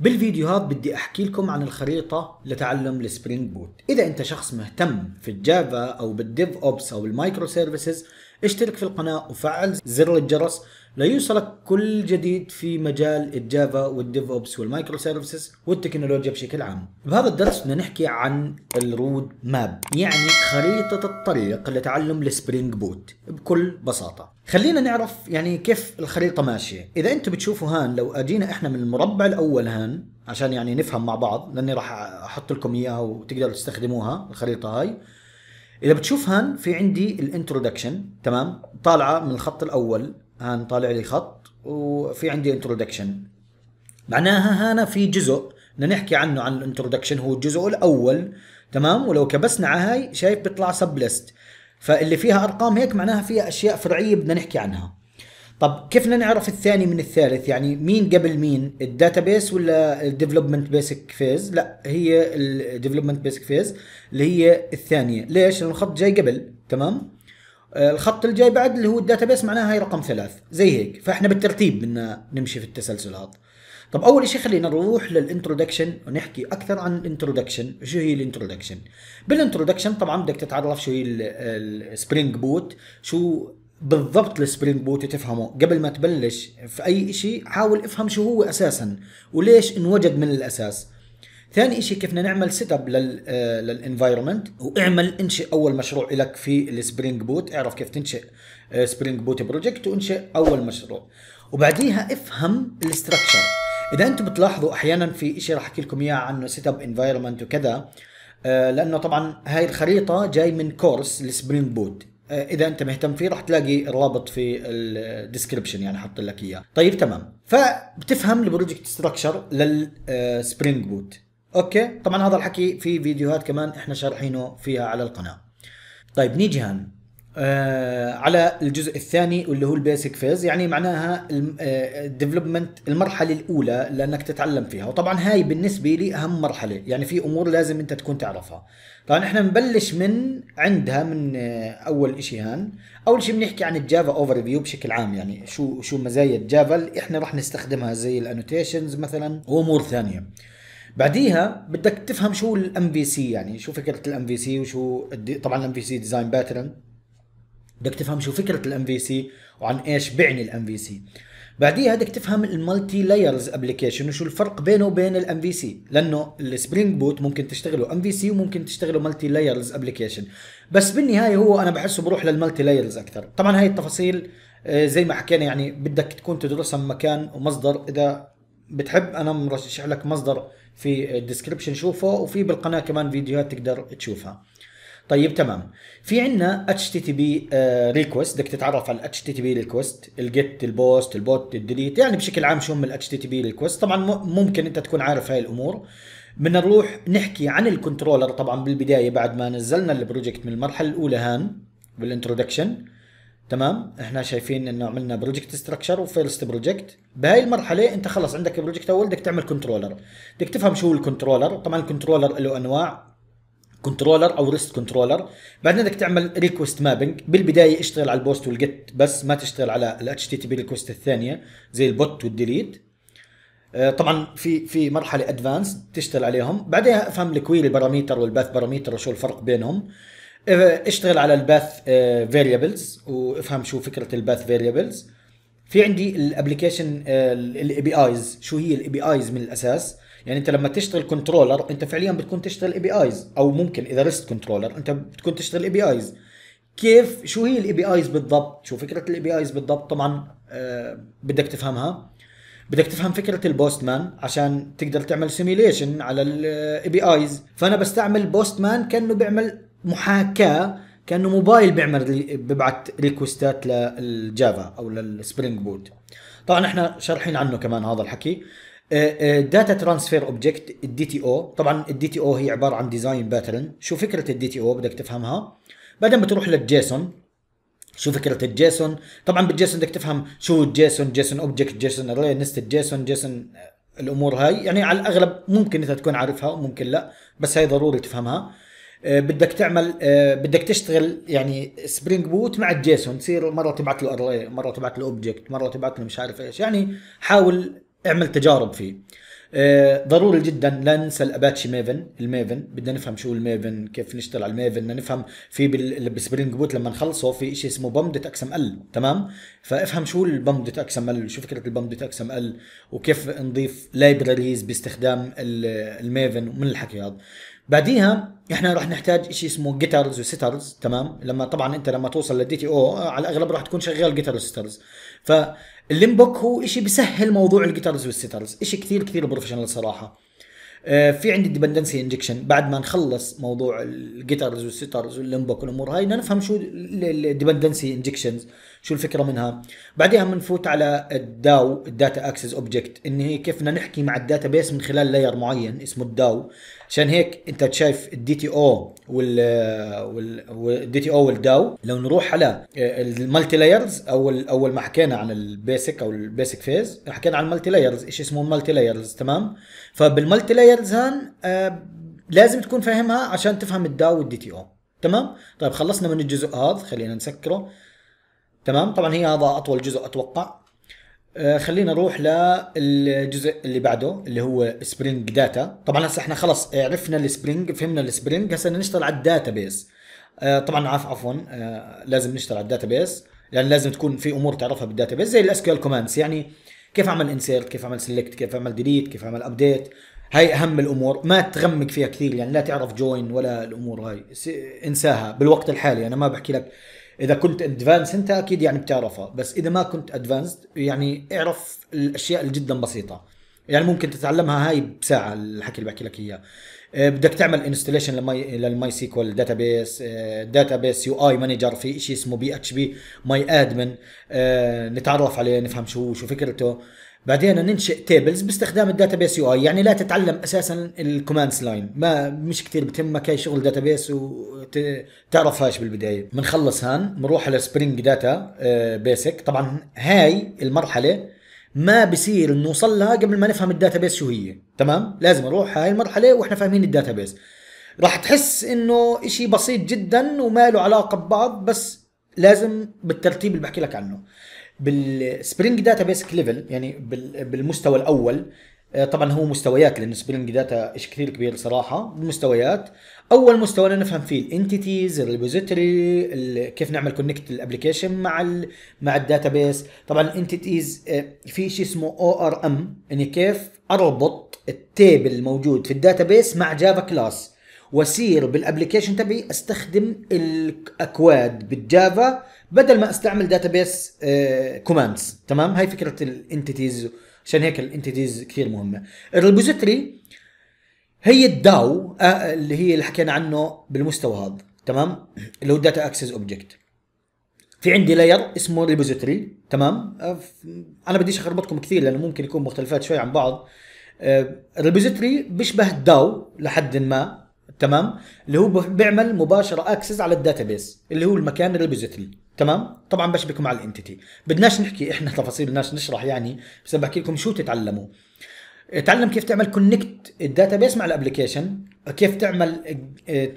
بالفيديوهات بدي احكي لكم عن الخريطة لتعلم السبرينج بوت إذا أنت شخص مهتم في الجافا أو بالديف أوبس أو المايكرو سيرفيسز اشترك في القناة وفعل زر الجرس ليوصلك كل جديد في مجال الجافا والديف اوبس والمايكرو سيرفيسز والتكنولوجيا بشكل عام. بهذا الدرس بدنا نحكي عن الرود ماب، يعني خريطة الطريق لتعلم السبرينج بوت بكل بساطة. خلينا نعرف يعني كيف الخريطة ماشية، إذا أنتم بتشوفوا هان لو أجينا إحنا من المربع الأول هان عشان يعني نفهم مع بعض لأني راح أحط لكم إياها وتقدروا تستخدموها الخريطة هاي. اذا بتشوف هان في عندي الانترودكشن تمام طالعه من الخط الاول هان طالع لي خط وفي عندي انترودكشن معناها هنا في جزء بدنا نحكي عنه عن الانترودكشن هو الجزء الاول تمام ولو كبسنا على هاي شايف بيطلع سب ليست فاللي فيها ارقام هيك معناها فيها اشياء فرعيه بدنا نحكي عنها طب كيف بدنا نعرف الثاني من الثالث يعني مين قبل مين الداتا بيس ولا الديفلوبمنت بيسك فيز لا هي الديفلوبمنت بيسك فيز اللي هي الثانيه ليش لانه الخط جاي قبل تمام آه، الخط الجاي بعد اللي هو الداتا بيس معناها هي رقم ثلاث زي هيك فاحنا بالترتيب بدنا نمشي في التسلسل هذا طب اول شيء خلينا نروح للانترودكشن ونحكي اكثر عن الانترودكشن شو هي الانترودكشن بالانترودكشن طبعا بدك تتعرف شو هي السبرينج بوت شو بالضبط السبرينج بوت تفهمه قبل ما تبلش في اي شيء حاول افهم شو هو اساسا وليش انوجد من الاساس ثاني شيء كيف بدنا نعمل سيت اب للانفايرمنت واعمل انشئ اول مشروع لك في السبرينج بوت اعرف كيف تنشئ آه، سبرينج بوت بروجكت وانشئ اول مشروع وبعديها افهم الاستراكشر اذا انتم بتلاحظوا احيانا في شيء راح احكي لكم اياه عنه سيت اب انفايرمنت وكذا آه، لانه طبعا هاي الخريطه جاي من كورس السبرينج بوت آه، اذا انت مهتم فيه راح تلاقي الرابط في الديسكربشن يعني حط لك اياه طيب تمام فبتفهم البروجكت ستراكشر للسبرينج بوت اوكي طبعا هذا الحكي في فيديوهات كمان احنا شارحينه فيها على القناه طيب نيجي هان آه، على الجزء الثاني واللي هو البيسك فيز يعني معناها الديفلوبمنت آه، المرحله الاولى لانك تتعلم فيها وطبعا هاي بالنسبه لي اهم مرحله يعني في امور لازم انت تكون تعرفها طبعا احنا بنبلش من عندها من آه، اول شيء هان اول شيء بنحكي عن الجافا اوفر فيو بشكل عام يعني شو شو مزايا الجافا اللي احنا راح نستخدمها زي الانوتيشنز مثلا وامور ثانيه بعديها بدك تفهم شو الام في سي يعني شو فكره الام في سي وشو طبعا الام في سي ديزاين باترن بدك تفهم شو فكره الام في سي وعن ايش بيعني الام في سي بعديها بدك تفهم المالتي لايرز ابلكيشن وشو الفرق بينه وبين الام في سي لانه السبرينج بوت ممكن تشتغله ام في سي وممكن تشتغله مالتي لايرز ابلكيشن بس بالنهايه هو انا بحسه بروح للمالتي لايرز اكثر طبعا هاي التفاصيل آه، زي ما حكينا يعني بدك تكون تدرسها من مكان ومصدر اذا بتحب انا مرشح لك مصدر في الديسكربشن شوفه وفي بالقناه كمان فيديوهات تقدر تشوفها طيب تمام في عندنا اتش تي تي بي ريكوست آه، بدك تتعرف على الاتش تي تي بي ريكوست الجيت البوست البوت الديليت يعني بشكل عام شو هم الاتش تي تي بي ريكوست طبعا ممكن انت تكون عارف هاي الامور بدنا نروح نحكي عن الكنترولر طبعا بالبدايه بعد ما نزلنا البروجكت من المرحله الاولى هان بالانترودكشن تمام احنا شايفين انه عملنا بروجكت ستراكشر وفيرست بروجكت بهاي المرحله انت خلص عندك بروجكت اول بدك تعمل كنترولر بدك تفهم شو الكنترولر طبعا الكنترولر له انواع كنترولر او ريست كنترولر بعدين بدك تعمل ريكوست مابنج بالبدايه اشتغل على البوست والجت بس ما تشتغل على الاتش تي تي بي ريكوست الثانيه زي البوت والديليت آه، طبعا في في مرحله ادفانس تشتغل عليهم بعدها افهم الكويري باراميتر والباث باراميتر وشو الفرق بينهم آه، اشتغل على الباث آه، فاريبلز وافهم شو فكره الباث فاريبلز في عندي الابلكيشن الاي بي ايز شو هي الاي بي ايز من الاساس يعني انت لما تشتغل كنترولر انت فعليا بتكون تشتغل اي بي ايز او ممكن اذا ريست كنترولر انت بتكون تشتغل اي بي ايز كيف شو هي الاي بي ايز بالضبط شو فكره الاي بي ايز بالضبط طبعا آه بدك تفهمها بدك تفهم فكره البوستمان عشان تقدر تعمل سيميليشن على الاي بي ايز فانا بستعمل بوستمان كانه بيعمل محاكاه كانه موبايل بيعمل ببعت ريكوستات للجافا او للسبرينج بوت طبعا احنا شارحين عنه كمان هذا الحكي داتا ترانسفير اوبجكت الدي تي او طبعا الدي تي او هي عباره عن ديزاين باترن شو فكره الدي تي او بدك تفهمها بعدين بتروح للجيسون شو فكره الجيسون طبعا بالجيسون بدك تفهم شو الجيسون جيسون اوبجكت آه، جيسون اري نست جيسون جيسون الامور هاي يعني على الاغلب ممكن انت تكون عارفها وممكن لا بس هاي ضروري تفهمها آه، بدك تعمل آه، بدك تشتغل يعني سبرينج بوت مع الجيسون تصير مره تبعت له اري مره تبعت له اوبجكت مره تبعت له مش عارف ايش يعني حاول اعمل تجارب فيه آه، ضروري جدا لا ننسى الاباتشي ميفن الميفن بدنا نفهم شو الميفن كيف نشتغل على الميفن بدنا نفهم في بالسبرينج بوت لما نخلصه في شيء اسمه بام اكس ام ال تمام فافهم شو البام دوت اكس ام ال شو فكره البام اكس ام ال وكيف نضيف لايبراريز باستخدام الميفن ومن الحكي هذا بعديها احنا راح نحتاج شيء اسمه جيتارز وسيترز تمام لما طبعا انت لما توصل للدي تي او على الاغلب راح تكون شغال جيتار وسيترز ف الليمبوك هو شيء بيسهل موضوع الجيتارز والستارز شيء كثير كثير بروفيشنال صراحه آه، في عندي الديبندنسي انجكشن بعد ما نخلص موضوع الجيتارز والستارز والليمبوك والامور هاي نفهم شو الديبندنسي انجكشنز شو الفكره منها بعدها بنفوت على الداو الداتا اكسس اوبجكت ان هي كيف بدنا نحكي مع الداتا بيس من خلال لاير معين اسمه الداو عشان هيك انت شايف الدي تي او وال والدي تي او والداو لو نروح على المالتي لايرز اول اول ما حكينا عن البيسك او البيسك فيز حكينا عن المالتي لايرز ايش اسمه المالتي لايرز تمام فبالمالتي لايرز هان آه، لازم تكون فاهمها عشان تفهم الداو والدي تي او تمام طيب خلصنا من الجزء هذا خلينا نسكره تمام طبعا هي هذا اطول جزء اتوقع آه خلينا نروح للجزء اللي بعده اللي هو سبرينج داتا طبعا هسه احنا خلص عرفنا السبرينج فهمنا السبرينج هسه نشتغل على الداتا بيس آه طبعا عف عفوا آه لازم نشتغل على الداتا بيس لان لازم تكون في امور تعرفها بالداتا بيس زي الاس كيو كوماندز يعني كيف اعمل انسيرت كيف اعمل سيلكت كيف اعمل ديليت كيف اعمل ابديت هاي اهم الامور ما تغمق فيها كثير يعني لا تعرف جوين ولا الامور هاي انساها بالوقت الحالي انا ما بحكي لك اذا كنت ادفانس انت اكيد يعني بتعرفها بس اذا ما كنت ادفانسد يعني اعرف الاشياء اللي جدا بسيطه يعني ممكن تتعلمها هاي بساعه الحكي اللي بحكي لك اياه آه، بدك تعمل انستليشن للماي للماي سيكوال داتا بيس يو اي مانجر في شيء اسمه بي اتش بي ماي ادمن آه، نتعرف عليه نفهم شو شو فكرته بعدين ننشئ تيبلز باستخدام بيس يو اي يعني لا تتعلم اساسا الكوماندز لاين ما مش كثير بتهمك اي شغل بيس وتعرف هاش بالبدايه بنخلص هان بنروح على سبرينج داتا بيسك طبعا هاي المرحله ما بصير نوصل لها قبل ما نفهم الداتابيس شو هي تمام لازم نروح هاي المرحله واحنا فاهمين الداتابيس راح تحس انه اشي بسيط جدا وما له علاقه ببعض بس لازم بالترتيب اللي بحكي لك عنه بالسبرينج داتا بيسك ليفل يعني بالمستوى الاول آه، طبعا هو مستويات لان سبرينج داتا ايش كثير كبير صراحه مستويات اول مستوى اللي نفهم فيه الانتيتيز الريبوزيتوري كيف نعمل كونكت الابلكيشن مع الـ مع الداتا بيس طبعا الانتيتيز آه، في شيء اسمه او ار ام اني كيف اربط التيبل الموجود في الداتا بيس مع جافا كلاس واسير بالابلكيشن تبعي استخدم الاكواد بالجافا بدل ما استعمل داتابيس آه، كوماندز تمام هاي فكره الانتيتيز عشان هيك الانتيتيز كثير مهمه الريبوزيتري هي الداو آه، اللي هي اللي حكينا عنه بالمستوى هذا تمام اللي هو داتا اكسس اوبجكت في عندي لاير اسمه ريبوزيتري تمام آه، انا بديش اخربطكم كثير لانه ممكن يكون مختلفات شوي عن بعض الريبوزيتري بيشبه الداو لحد ما تمام اللي هو بيعمل مباشره اكسس على الداتابيس اللي هو المكان الريبوزيتري تمام طبعا بشبكه مع الانتيتي بدناش نحكي احنا تفاصيل بدناش نشرح يعني بس بحكي لكم شو تتعلموا تعلم كيف تعمل كونكت الداتابيس مع الابلكيشن كيف تعمل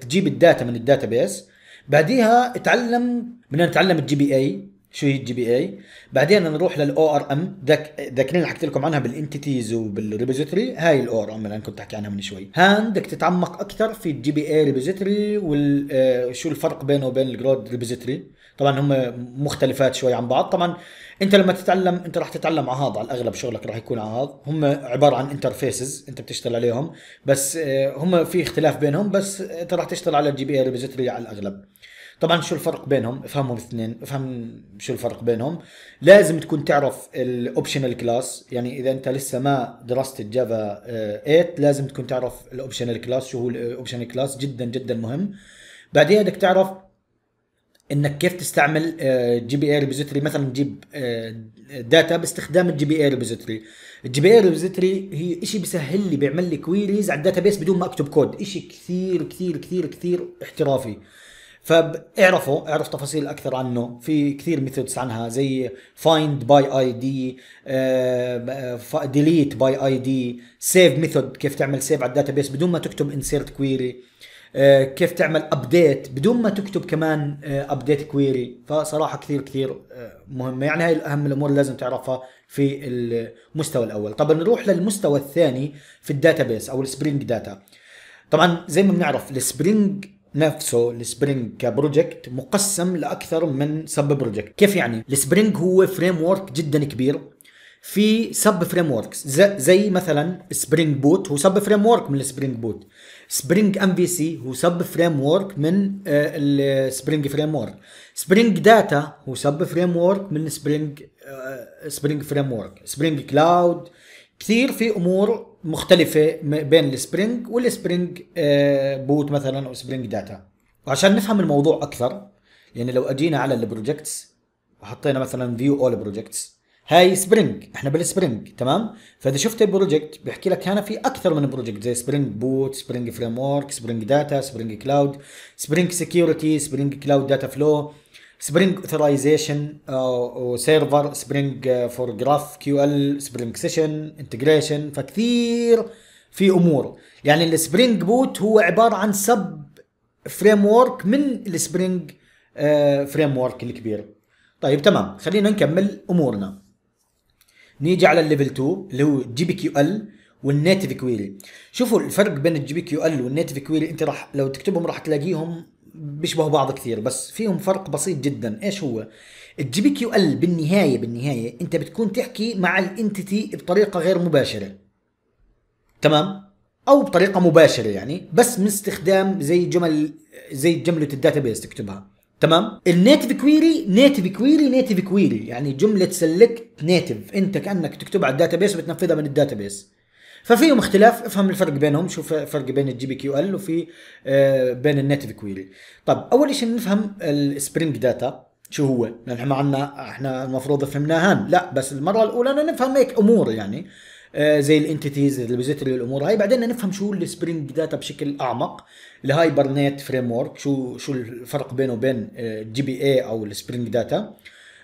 تجيب الداتا من الداتابيس بعديها اتعلم بدنا نتعلم الجي بي اي شو هي الجي بي اي بعدين نروح للاو ار ام ذاكرين ذاك اللي حكيت لكم عنها بالانتيتيز وبالريبوزيتوري هاي الاو ار ام اللي انا كنت احكي عنها من شوي هان بدك تتعمق اكثر في الجي بي اي ريبوزيتوري وشو الفرق بينه وبين الجرود ريبوزيتوري طبعا هم مختلفات شوي عن بعض طبعا انت لما تتعلم انت راح تتعلم على هذا على الاغلب شغلك راح يكون على هذا هم عباره عن انترفيسز انت بتشتغل عليهم بس آه، هم في اختلاف بينهم بس انت راح تشتغل على الجي بي اي ريبوزيتوري على الاغلب طبعا شو الفرق بينهم افهمهم الاثنين افهم شو الفرق بينهم لازم تكون تعرف الاوبشنال كلاس يعني اذا انت لسه ما درست الجافا 8 آه، لازم تكون تعرف الاوبشنال كلاس شو هو الاوبشنال كلاس جدا جدا مهم بعدين بدك تعرف انك كيف تستعمل جي بي اي ريبوزيتوري مثلا تجيب داتا آه، باستخدام الجي بي اي ريبوزيتوري الجي بي اي ريبوزيتوري هي شيء بيسهل لي بيعمل لي كويريز على الداتا بيس بدون ما اكتب كود شيء كثير كثير كثير كثير احترافي فاعرفوا اعرف تفاصيل اكثر عنه في كثير ميثودز عنها زي فايند باي اي دي ديليت باي اي دي سيف ميثود كيف تعمل سيف على الداتا بيس بدون ما تكتب انسيرت كويري آه، كيف تعمل ابديت بدون ما تكتب كمان ابديت آه، كويري فصراحه كثير كثير آه، مهمه يعني هاي اهم الامور اللي لازم تعرفها في المستوى الاول طبعا نروح للمستوى الثاني في الداتابيس او السبرينج داتا طبعا زي ما بنعرف السبرينج نفسه السبرينج كبروجكت مقسم لاكثر من سب بروجكت كيف يعني السبرينج هو فريم ورك جدا كبير في سب فريم زي مثلا سبرينج بوت هو سب فريم ورك من السبرينج بوت سبرينج ام في سي هو سب فريم ورك من السبرينج فريم ورك سبرينج داتا هو سب فريم ورك من سبرينج سبرينج فريم ورك سبرينج كلاود كثير في امور مختلفه بين السبرينج والسبرينج بوت مثلا او سبرينج داتا وعشان نفهم الموضوع اكثر يعني لو اجينا على البروجكتس وحطينا مثلا فيو اول بروجكتس هاي سبرينج احنا بالسبرينج تمام فاذا شفت البروجكت بيحكي لك هنا في اكثر من بروجكت زي سبرينج بوت سبرينج فريم ورك سبرينج داتا سبرينج كلاود سبرينج سكيورتي سبرينج كلاود داتا فلو سبرينج اوثرايزيشن وسيرفر سبرينج فور جراف كيو ال سبرينج سيشن انتجريشن فكثير في امور يعني السبرينج بوت هو عباره عن سب فريم ورك من السبرينج فريم ورك الكبير طيب تمام خلينا نكمل امورنا نيجي على الليفل 2 اللي هو جي بي كيو ال والنيتف كويري شوفوا الفرق بين الجي بي كيو ال والنيتف كويري انت راح لو تكتبهم راح تلاقيهم بيشبهوا بعض كثير بس فيهم فرق بسيط جدا ايش هو الجي بي كيو ال بالنهايه بالنهايه انت بتكون تحكي مع الانتيتي بطريقه غير مباشره تمام او بطريقه مباشره يعني بس من استخدام زي جمل زي جمله الداتا بيس تكتبها تمام النيتف كويري نيتف كويري نيتف كويري يعني جمله سلكت نيتف انت كانك تكتبها على الداتابيس وبتنفذها من الداتابيس ففيهم اختلاف افهم الفرق بينهم شوف فرق بين الجي بي كيو ال وفي آه بين النيتف كويري طب اول شيء نفهم السبرينج داتا شو هو لان احنا عندنا احنا المفروض فهمناها لا بس المره الاولى نفهم هيك امور يعني آه، زي الانتيتيز الريبوزيتوري الامور هاي بعدين نفهم شو السبرينج داتا بشكل اعمق الهايبر نت فريم ورك شو شو الفرق بينه وبين الجي بي اي او السبرينج داتا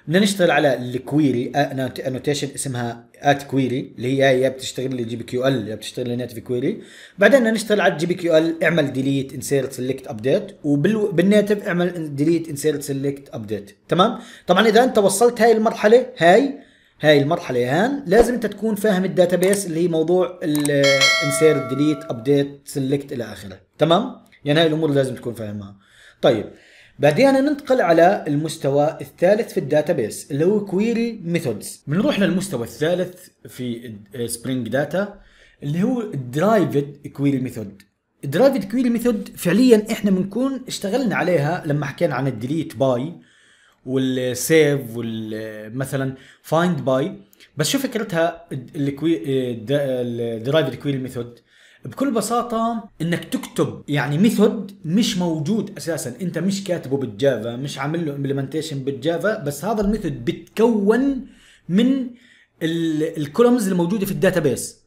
بدنا نشتغل على الكويري انوتيشن آه، اسمها ات كويري اللي هي يا بتشتغل لي جي بي كيو ال يا بتشتغل لي نيتف كويري بعدين بدنا نشتغل على الجي بي كيو ال اعمل ديليت انسيرت سيلكت ابديت وبالنيتف اعمل ديليت انسيرت سيلكت ابديت تمام طبعا اذا انت وصلت هاي المرحله هاي هاي المرحله هان لازم انت تكون فاهم الداتابيس اللي هي موضوع الانسيرت ديليت ابديت سيلكت الى اخره تمام يعني هاي الامور لازم تكون فاهمها طيب بعدين ننتقل على المستوى الثالث في الداتابيس اللي هو كويري ميثودز بنروح للمستوى الثالث في سبرينج داتا اللي هو الدرايفد كويري ميثود الدرايفد كويري ميثود فعليا احنا بنكون اشتغلنا عليها لما حكينا عن الديليت باي والسيف والمثلا فايند باي بس شو فكرتها الكوي الدرايفد كويري ميثود بكل بساطة انك تكتب يعني ميثود مش موجود اساسا انت مش كاتبه بالجافا مش عامل له امبلمنتيشن بالجافا بس هذا الميثود بتكون من الكولومز الموجودة في الداتابيس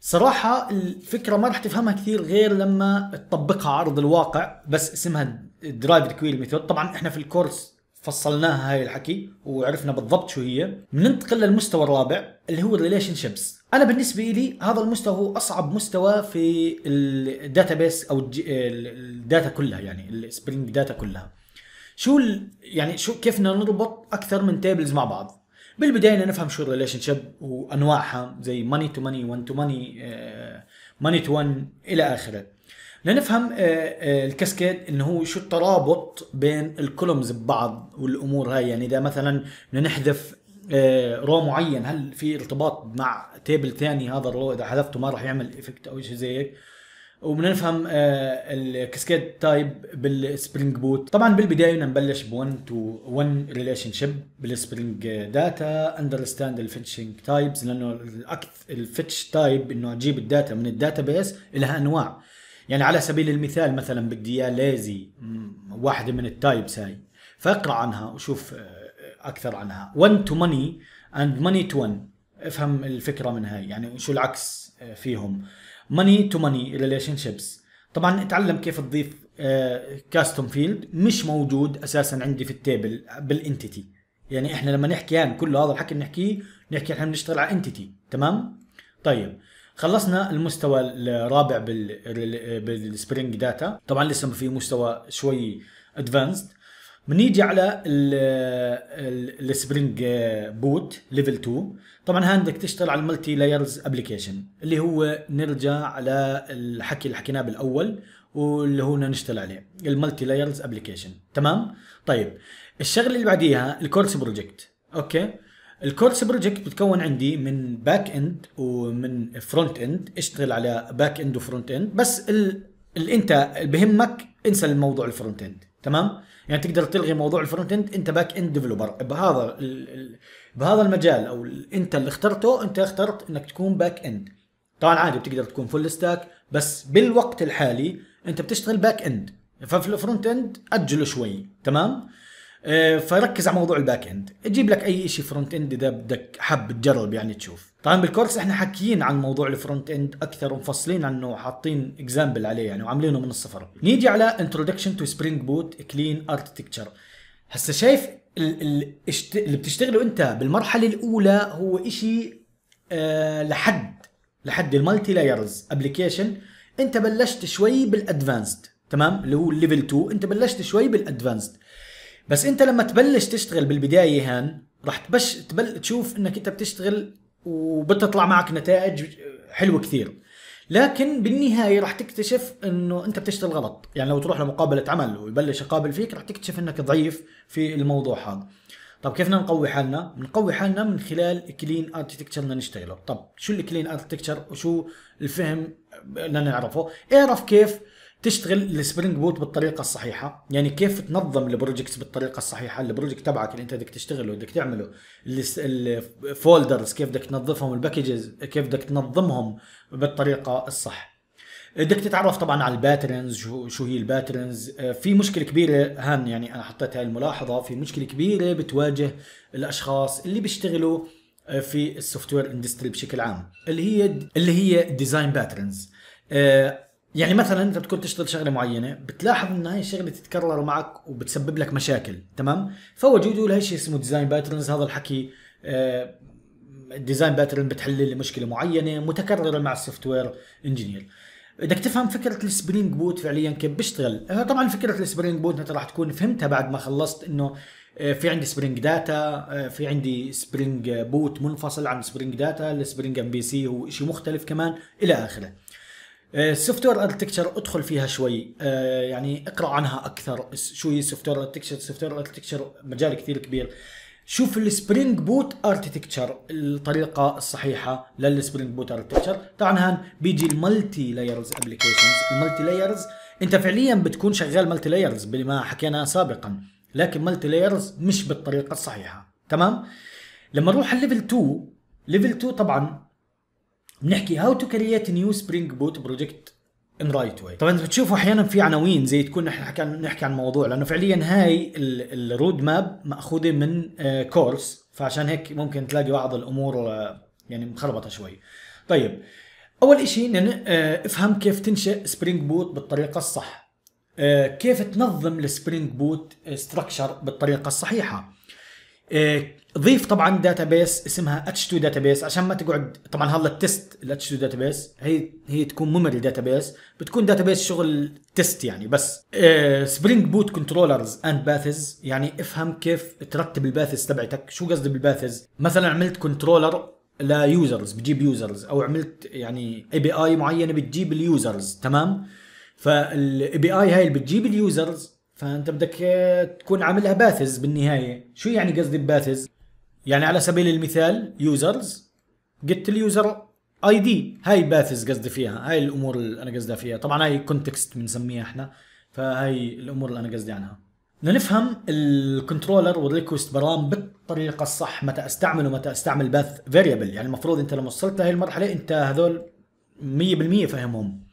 صراحة الفكرة ما راح تفهمها كثير غير لما تطبقها على ارض الواقع بس اسمها درايفد كويري ميثود طبعا احنا في الكورس فصلناها هاي الحكي وعرفنا بالضبط شو هي بننتقل للمستوى الرابع اللي هو الريليشن شيبس انا بالنسبه لي هذا المستوى هو اصعب مستوى في الداتابيس او الداتا كلها يعني السبرينج داتا كلها شو يعني شو كيف بدنا نربط اكثر من تيبلز مع بعض بالبدايه نفهم شو الريليشن شيب وانواعها زي ماني تو ماني 1 تو ماني ماني تو 1 الى اخره لنفهم آه، آه، الكاسكيد انه هو شو الترابط بين الكولومز ببعض والامور هاي يعني اذا مثلا بدنا نحذف آه، رو معين هل في ارتباط مع تيبل ثاني هذا الرو اذا حذفته ما راح يعمل افكت او شيء زي هيك وبدنا نفهم الكاسكيد تايب بالسبرينج بوت طبعا بالبدايه بدنا نبلش ب 1 تو 1 ريليشن شيب بالسبرينج داتا اندرستاند الفيتشنج تايبز لانه الاكث الفيتش تايب انه اجيب الداتا من الداتا بيس لها انواع يعني على سبيل المثال مثلا بدي اياه ليزي واحده من التايبس هاي فاقرا عنها وشوف آه، اكثر عنها 1 تو ماني اند ماني تو 1 افهم الفكره من هاي يعني شو العكس آه، فيهم ماني تو ماني ريليشن شيبس طبعا اتعلم كيف تضيف كاستوم آه، فيلد مش موجود اساسا عندي في التيبل بالانتيتي يعني احنا لما نحكي عن يعني كل هذا الحكي بنحكيه نحكي احنا بنشتغل على انتيتي تمام طيب خلصنا المستوى الرابع بالسبرينج داتا طبعا لسه في مستوى شوي ادفانسد بنيجي على السبرينج بوت ليفل 2 طبعا بدك تشتغل على الملتي لايرز ابلكيشن اللي هو نرجع على الحكي اللي حكيناه بالاول واللي هو نشتغل عليه الملتي لايرز ابلكيشن تمام طيب الشغله اللي بعديها الكورس بروجكت اوكي الكورس بروجكت بتكون عندي من باك اند ومن فرونت اند اشتغل على باك اند وفرونت اند بس اللي انت بهمك انسى الموضوع الفرونت اند تمام يعني تقدر تلغي موضوع الفرونت اند انت باك اند ديفلوبر بهذا بهذا المجال او انت اللي اخترته انت اخترت انك تكون باك اند طبعا عادي بتقدر تكون فول ستاك بس بالوقت الحالي انت بتشتغل باك اند ففي الفرونت اند اجله شوي تمام آه، فركز على موضوع الباك اند اجيب لك اي شيء فرونت اند اذا بدك حاب تجرب يعني تشوف طبعا بالكورس احنا حكيين عن موضوع الفرونت اند اكثر ومفصلين عنه وحاطين اكزامبل عليه يعني وعاملينه من الصفر نيجي على انترودكشن تو سبرينج بوت كلين اركتكتشر هسه شايف اللي بتشتغله انت بالمرحله الاولى هو شيء أه لحد لحد المالتي لايرز ابلكيشن انت بلشت شوي بالادفانسد تمام اللي هو الليفل 2 انت بلشت شوي بالادفانسد بس انت لما تبلش تشتغل بالبدايه هان راح تبش تبل تشوف انك انت بتشتغل وبتطلع معك نتائج حلوه كثير لكن بالنهايه راح تكتشف انه انت بتشتغل غلط يعني لو تروح لمقابله عمل ويبلش يقابل فيك راح تكتشف انك ضعيف في الموضوع هذا طب كيف بدنا نقوي حالنا؟ بنقوي حالنا من خلال كلين اركتكتشر بدنا نشتغله، طب شو الكلين اركتكتشر وشو الفهم بدنا نعرفه؟ اعرف كيف تشتغل السبرينج بوت بالطريقه الصحيحه يعني كيف تنظم البروجكتس بالطريقه الصحيحه البروجكت تبعك اللي انت بدك تشتغله بدك تعمله الفولدرز كيف بدك تنظفهم الباكجز كيف بدك تنظمهم بالطريقه الصح بدك تتعرف طبعا على الباترنز شو, شو هي الباترنز آه، في مشكله كبيره هان يعني انا حطيت هاي الملاحظه في مشكله كبيره بتواجه الاشخاص اللي بيشتغلوا آه، في السوفت وير اندستري بشكل عام اللي هي اللي هي ديزاين آه، باترنز يعني مثلا انت بتكون تشتغل شغله معينه بتلاحظ ان هاي الشغله تتكرر معك وبتسبب لك مشاكل تمام فوجودوا يقول هاي اسمه ديزاين باترنز هذا الحكي الديزاين آه، باترن بتحل لي مشكله معينه متكرره مع السوفت وير انجينير بدك تفهم فكره السبرينج بوت فعليا كيف بيشتغل آه، طبعا فكره السبرينج بوت انت راح تكون فهمتها بعد ما خلصت انه آه، في عندي سبرينج داتا في عندي سبرينج بوت منفصل عن سبرينج داتا السبرينج ام بي سي هو شيء مختلف كمان الى اخره السوفت وير اركتكتشر ادخل فيها شوي آه، يعني اقرا عنها اكثر شو هي السوفت وير اركتكتشر السوفت وير اركتكتشر مجال كثير كبير شوف السبرينج بوت اركتكتشر الطريقه الصحيحه للسبرينج بوت اركتكتشر طبعا هان بيجي المالتي لايرز ابلكيشنز المالتي لايرز انت فعليا بتكون شغال مالتي لايرز بما حكينا سابقا لكن مالتي لايرز مش بالطريقه الصحيحه تمام لما نروح على ليفل 2 ليفل 2 طبعا بنحكي هاو تو كرييت نيو سبرينج بوت بروجكت ان رايت واي طبعا بتشوفوا احيانا في عناوين زي تكون نحن حكينا نحكي عن موضوع لانه فعليا هاي الرود ماب ماخوذه من كورس آه، فعشان هيك ممكن تلاقي بعض الامور آه، يعني مخربطه شوي طيب اول شيء آه، افهم كيف تنشئ سبرينج بوت بالطريقه الصح كيف تنظم السبرينج بوت ستراكشر بالطريقه الصحيحه إيه، ضيف طبعا داتابيس اسمها اتش 2 داتابيس عشان ما تقعد طبعا هذا التست الاتش 2 داتابيس هي هي تكون ميموري داتابيس بتكون داتابيس شغل تست يعني بس سبرينج بوت كنترولرز اند باثز يعني افهم كيف ترتب الباثز تبعتك شو قصدي بالباثز مثلا عملت كنترولر ليوزرز بجيب يوزرز او عملت يعني اي بي اي معينه بتجيب اليوزرز تمام فالاي بي اي هاي اللي بتجيب اليوزرز فانت بدك آه، تكون عاملها باثز بالنهايه شو يعني قصدي باثز يعني على سبيل المثال يوزرز جبت اليوزر اي دي هاي باثز قصدي فيها هاي الامور اللي انا قصدي فيها طبعا هاي كونتكست بنسميها احنا فهاي الامور اللي انا قصدي عنها بدنا نفهم الكنترولر والريكوست برام بالطريقه الصح متى استعمل ومتى استعمل باث فاريبل يعني المفروض انت لما وصلت لهي المرحله انت هذول 100% فاهمهم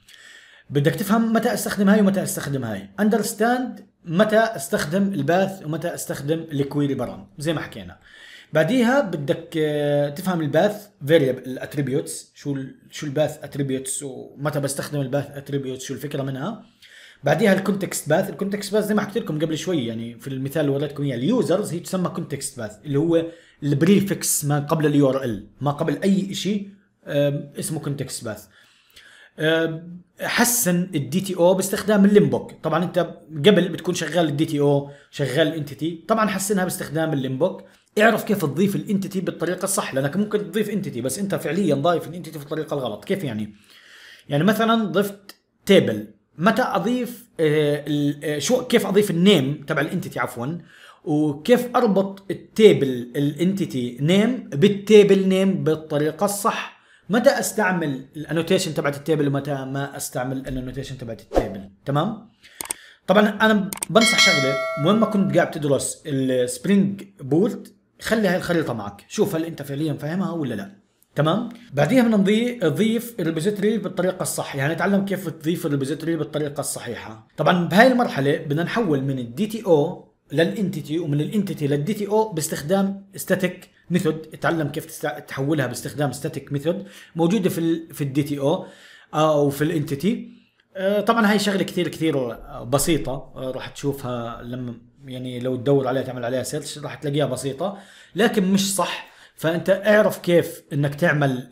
بدك تفهم متى استخدم هاي ومتى استخدم هاي اندرستاند متى استخدم الباث ومتى استخدم الكويري برا زي ما حكينا بعديها بدك آه، تفهم الباث فيريبل الاتريبيوتس شو شو الباث اتريبيوتس ومتى بستخدم الباث اتريبيوتس شو الفكره منها بعديها الكونتكست باث الكونتكست باث زي ما حكيت لكم قبل شوي يعني في المثال اللي وريتكم اياه اليوزرز هي تسمى كونتكست باث اللي هو البريفكس ما قبل اليو ار ال ما قبل اي شيء اسمه كونتكست باث حسن الدي تي او باستخدام الليمبوك طبعا انت قبل بتكون شغال الدي تي او شغال الانتيتي طبعا حسنها باستخدام الليمبوك اعرف كيف تضيف الانتيتي بالطريقه الصح لانك ممكن تضيف انتيتي بس انت فعليا ضايف الانتيتي في الطريقه الغلط كيف يعني يعني مثلا ضفت تيبل متى اضيف آه، آه، شو كيف اضيف النيم تبع الانتيتي عفوا وكيف اربط التيبل الانتيتي نيم بالتيبل نيم بالطريقه الصح متى استعمل الانوتيشن تبعت التيبل ومتى ما استعمل الانوتيشن تبعت التيبل تمام طبعا انا بنصح شغله وين ما كنت قاعد تدرس السبرينج بوت خلي هاي الخريطه معك شوف هل انت فعليا فاهمها ولا لا تمام بعديها بدنا نضيف الريبوزيتوري بالطريقه الصح يعني نتعلم كيف تضيف الريبوزيتوري بالطريقه الصحيحه طبعا بهاي المرحله بدنا نحول من الدي تي او للانتيتي ومن الانتيتي للدي تي او باستخدام ستاتيك ميثود اتعلم كيف تحولها باستخدام ستاتيك ميثود موجوده في الـ في الدي تي او آه، او في الانتيتي آه، طبعا هاي شغله كثير كثير آه، بسيطه راح تشوفها لما يعني لو تدور عليها تعمل عليها سيرش راح تلاقيها بسيطه لكن مش صح فانت اعرف كيف انك تعمل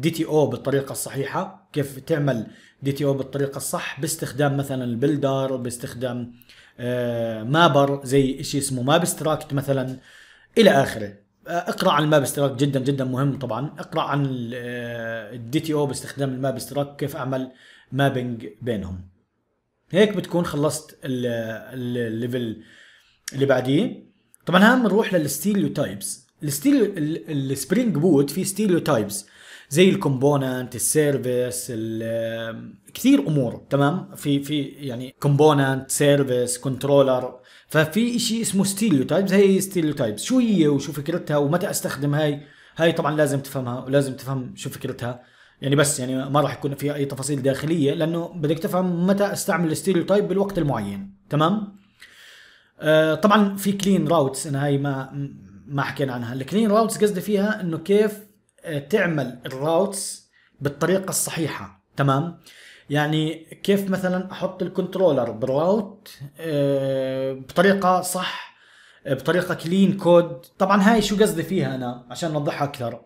دي تي او بالطريقه الصحيحه كيف تعمل دي تي او بالطريقه الصح باستخدام مثلا البلدر باستخدام مابر زي شيء اسمه مابستراكت مثلا الى اخره اقرا عن الماب ستراك جدا جدا مهم طبعا اقرا عن الدي تي او باستخدام الماب ستراك كيف اعمل مابنج بينهم هيك بتكون خلصت الليفل اللي بعديه طبعا هم بنروح للستيريو تايبس الستيريو السبرينج بوت في ستيريو تايبس زي الكومبوننت السيرفيس كثير امور تمام في في يعني كومبوننت سيرفيس كنترولر ففي شيء اسمه ستيريوتايبس هي ستيريوتايبس شو هي وشو فكرتها ومتى استخدم هاي هاي طبعا لازم تفهمها ولازم تفهم شو فكرتها يعني بس يعني ما راح يكون في اي تفاصيل داخليه لانه بدك تفهم متى استعمل تايب بالوقت المعين تمام آه طبعا في كلين راوتس انا هاي ما ما حكينا عنها الكلين راوتس قصدي فيها انه كيف آه، تعمل الراوتس بالطريقه الصحيحه تمام يعني كيف مثلا احط الكنترولر بالراوت آه، بطريقه صح آه، بطريقه كلين كود طبعا هاي شو قصدي فيها انا عشان نوضحها اكثر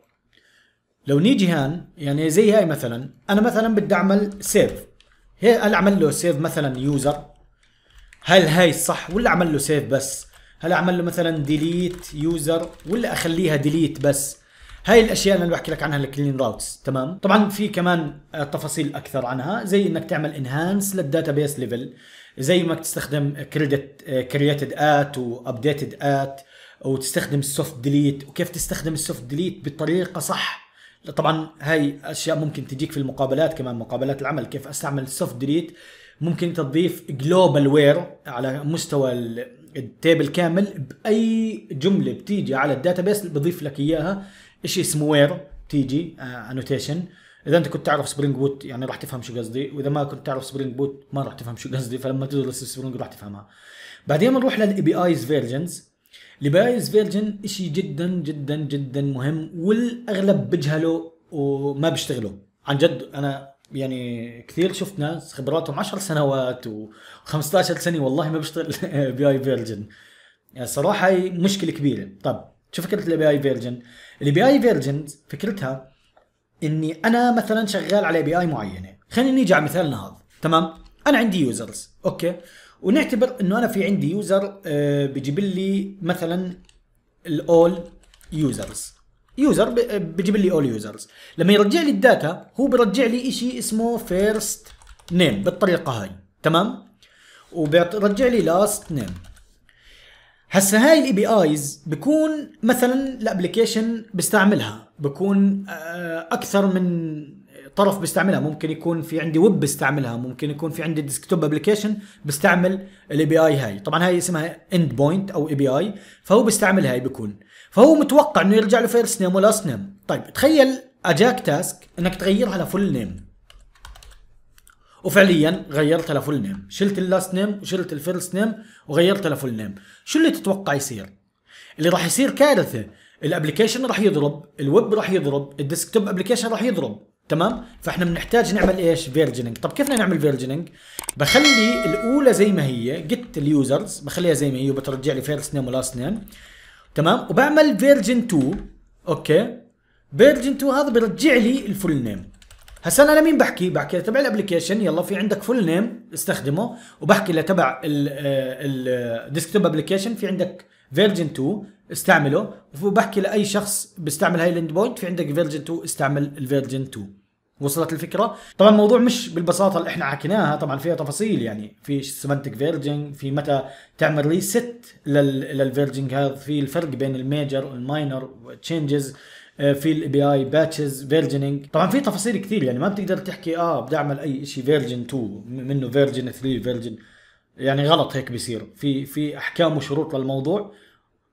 لو نيجي هان يعني زي هاي مثلا انا مثلا بدي اعمل سيف هي اعمل له سيف مثلا يوزر هل هاي الصح ولا اعمل له سيف بس هل اعمل له مثلا ديليت يوزر ولا اخليها ديليت بس هاي الاشياء اللي انا بحكي لك عنها الكلين راوتس تمام طبعا في كمان آه، تفاصيل اكثر عنها زي انك تعمل انهانس للداتا بيس ليفل زي ما تستخدم كريدت كرييتد ات وابديتد ات وتستخدم السوفت ديليت وكيف تستخدم السوفت ديليت بطريقه صح طبعا هاي اشياء ممكن تجيك في المقابلات كمان مقابلات العمل كيف استعمل السوفت ديليت ممكن تضيف جلوبال وير على مستوى التيبل كامل باي جمله بتيجي على الداتابيس بضيف لك اياها ايش اسمه وير تيجي انوتيشن اذا انت كنت تعرف سبرينج بوت يعني راح تفهم شو قصدي واذا ما كنت تعرف سبرينج بوت ما راح تفهم شو قصدي فلما تدرس سبرينج راح تفهمها بعدين بنروح للاي بي ايز فيرجنز الاي بي ايز فيرجن شيء جدا جدا جدا مهم والاغلب بجهله وما بيشتغلوا عن جد انا يعني كثير شفت ناس خبراتهم 10 سنوات و15 سنه والله ما بيشتغل بي اي فيرجن يعني صراحه مشكله كبيره طب شوف فكره الاي بي اي فيرجن الاي بي اي فيرجن فكرتها اني انا مثلا شغال على بي اي معينه خلينا نيجي على مثالنا هذا تمام انا عندي يوزرز اوكي ونعتبر انه انا في عندي يوزر آه، بجيب لي مثلا الاول يوزرز يوزر بجيب لي اول يوزرز لما يرجع لي الداتا هو بيرجع لي شيء اسمه فيرست نيم بالطريقه هاي تمام وبيرجع لي لاست نيم هسا هاي الاي بي ايز بكون مثلا الابلكيشن بستعملها بكون آه، اكثر من طرف بستعملها ممكن يكون في عندي ويب بستعملها ممكن يكون في عندي ديسكتوب ابلكيشن بستعمل الاي بي اي هاي طبعا هاي اسمها اند بوينت او اي بي اي فهو بستعمل هاي بكون فهو متوقع انه يرجع له فيرست نيم ولاست نيم طيب تخيل اجاك تاسك انك تغيرها لفول نيم وفعليا غيرتها لفول نيم شلت اللاست نيم وشلت الفيرست نيم وغيرتها لفول نيم شو اللي تتوقع يصير؟ اللي راح يصير كارثه الابلكيشن راح يضرب الويب راح يضرب الديسكتوب ابلكيشن راح يضرب تمام فاحنا بنحتاج نعمل ايش فيرجننج طب كيف بدنا نعمل فيرجننج بخلي الاولى زي ما هي جت اليوزرز بخليها زي ما هي وبترجع لي فيرست نيم ولاست نيم تمام وبعمل فيرجن 2 اوكي فيرجن 2 هذا بيرجع لي الفول نيم هسا انا لمين بحكي بحكي لتبع الابلكيشن يلا في عندك فول نيم استخدمه وبحكي لتبع الديسكتوب ابلكيشن آه، آه، في عندك فيرجن 2 استعمله وبحكي لاي شخص بيستعمل هاي الاند بوينت في عندك فيرجن 2 استعمل الفيرجن 2 وصلت الفكره طبعا الموضوع مش بالبساطه اللي احنا حكيناها طبعا فيها تفاصيل يعني في سيمانتك فيرجن في متى تعمل ريست للفيرجن هذا في الفرق بين الميجر والماينر تشينجز آه، في الاي بي اي باتشز فيرجننج طبعا في تفاصيل كثير يعني ما بتقدر تحكي اه بدي اعمل اي شيء فيرجن 2 منه فيرجن 3 فيرجن يعني غلط هيك بيصير في في احكام وشروط للموضوع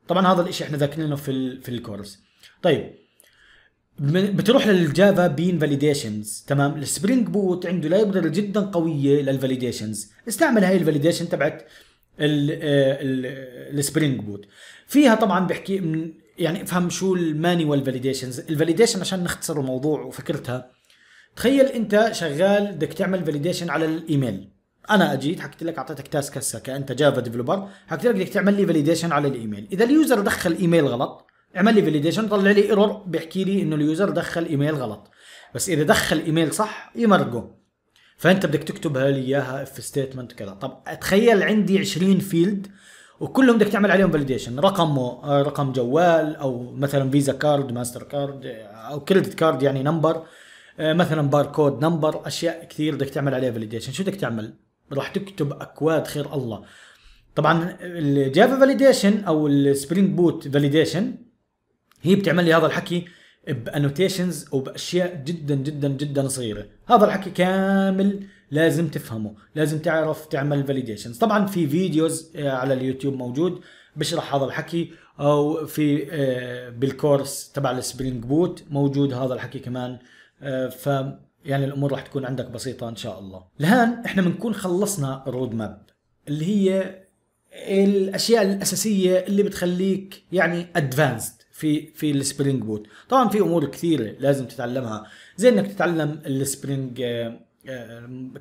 طبعا هذا الشيء احنا ذاكرينه في الـ في الكورس طيب بتروح للجافا بين فاليديشنز تمام السبرينج بوت عنده لايبرري جدا قويه للفاليديشنز استعمل هاي الفاليديشن تبعت السبرينج بوت آه، فيها طبعا بحكي يعني افهم شو المانيوال فاليديشنز الفاليديشن عشان نختصر الموضوع وفكرتها تخيل انت شغال بدك تعمل فاليديشن على الايميل انا اجيت حكيت لك اعطيتك تاسك هسه كانت جافا ديفلوبر حكيت لك بدك تعمل لي فاليديشن على الايميل اذا اليوزر دخل ايميل غلط اعمل لي فاليديشن طلع لي ايرور بيحكي لي انه اليوزر دخل ايميل غلط بس اذا دخل ايميل صح يمرقه فانت بدك تكتبها لي اياها اف ستيتمنت كذا طب اتخيل عندي 20 فيلد وكلهم بدك تعمل عليهم فاليديشن رقم آه، رقم جوال او مثلا فيزا كارد ماستر كارد او كريدت كارد يعني نمبر آه، مثلا باركود نمبر اشياء كثير بدك تعمل عليها فاليديشن شو بدك تعمل راح تكتب اكواد خير الله طبعا الجافا فاليديشن او السبرينج بوت فاليديشن هي بتعمل لي هذا الحكي بانوتيشنز وباشياء جدا جدا جدا صغيره هذا الحكي كامل لازم تفهمه لازم تعرف تعمل فاليديشنز طبعا في فيديوز آه، على اليوتيوب موجود بشرح هذا الحكي او في آه، بالكورس تبع السبرينج بوت موجود هذا الحكي كمان آه، ف يعني الامور راح تكون عندك بسيطه ان شاء الله الان احنا بنكون خلصنا رود ماب اللي هي الاشياء الاساسيه اللي بتخليك يعني ادفانسد في في السبرينج بوت طبعا في امور كثيره لازم تتعلمها زي انك تتعلم السبرينج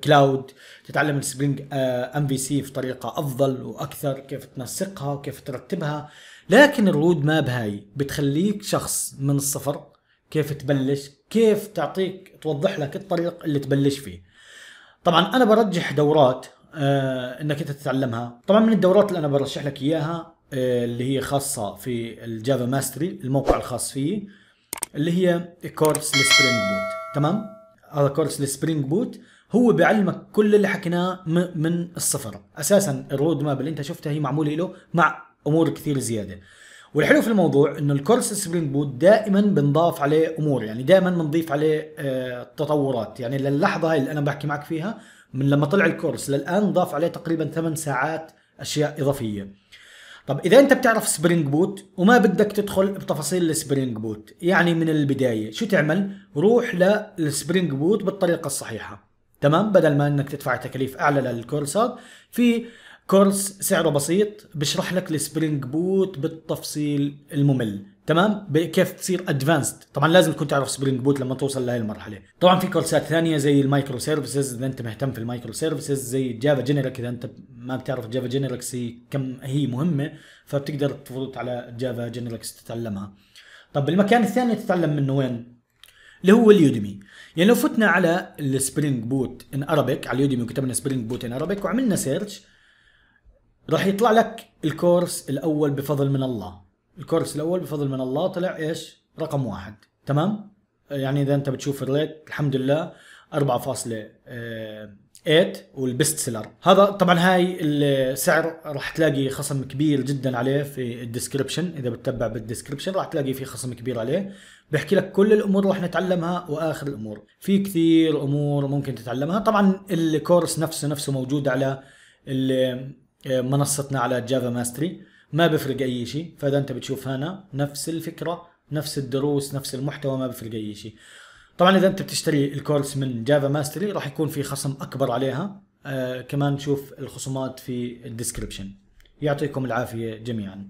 كلاود تتعلم السبرينج ام في سي في طريقه افضل واكثر كيف تنسقها وكيف ترتبها لكن الرود ماب هاي بتخليك شخص من الصفر كيف تبلش كيف تعطيك توضح لك الطريق اللي تبلش فيه طبعا انا برجح دورات آه انك انت تتعلمها طبعا من الدورات اللي انا برشح لك اياها آه اللي هي خاصه في الجافا ماستري الموقع الخاص فيه اللي هي كورس لسبرينج بوت تمام هذا كورس السبرينج بوت هو بيعلمك كل اللي حكيناه من الصفر اساسا الرود ماب اللي انت شفتها هي معموله له مع امور كثير زياده والحلو في الموضوع انه الكورس سبرينج بوت دائما بنضاف عليه امور يعني دائما بنضيف عليه آه، تطورات يعني للحظه هاي اللي انا بحكي معك فيها من لما طلع الكورس للان ضاف عليه تقريبا 8 ساعات اشياء اضافيه طب اذا انت بتعرف سبرينج بوت وما بدك تدخل بتفاصيل السبرينج بوت يعني من البدايه شو تعمل روح للسبرينج بوت بالطريقه الصحيحه تمام بدل ما انك تدفع تكاليف اعلى للكورسات في كورس سعره بسيط بشرح لك السبرينج بوت بالتفصيل الممل تمام كيف تصير ادفانسد طبعا لازم تكون تعرف سبرينج بوت لما توصل لهي المرحله طبعا في كورسات ثانيه زي المايكرو سيرفيسز اذا انت مهتم في المايكرو سيرفيسز زي جافا جينيرك اذا انت ما بتعرف جافا جينيركس هي كم هي مهمه فبتقدر تفوت على جافا جينيركس تتعلمها طب المكان الثاني تتعلم منه وين اللي هو اليوديمي يعني لو فتنا على السبرينج بوت ان ارابيك على اليوديمي وكتبنا سبرينج بوت ان ارابيك وعملنا سيرش راح يطلع لك الكورس الاول بفضل من الله الكورس الاول بفضل من الله طلع ايش؟ رقم واحد تمام؟ يعني اذا انت بتشوف الريت الحمد لله 4.8 آه، والبست سيلر هذا طبعا هاي السعر راح تلاقي خصم كبير جدا عليه في الديسكربشن اذا بتتبع بالديسكربشن راح تلاقي في خصم كبير عليه بحكي لك كل الامور راح نتعلمها واخر الامور في كثير امور ممكن تتعلمها طبعا الكورس نفسه نفسه موجود على آه، منصتنا على جافا ماستري ما بيفرق اي شيء فاذا انت بتشوف هنا نفس الفكره نفس الدروس نفس المحتوى ما بيفرق اي شيء طبعا اذا انت بتشتري الكورس من جافا ماستري راح يكون في خصم اكبر عليها آه كمان شوف الخصومات في الديسكربشن يعطيكم العافيه جميعا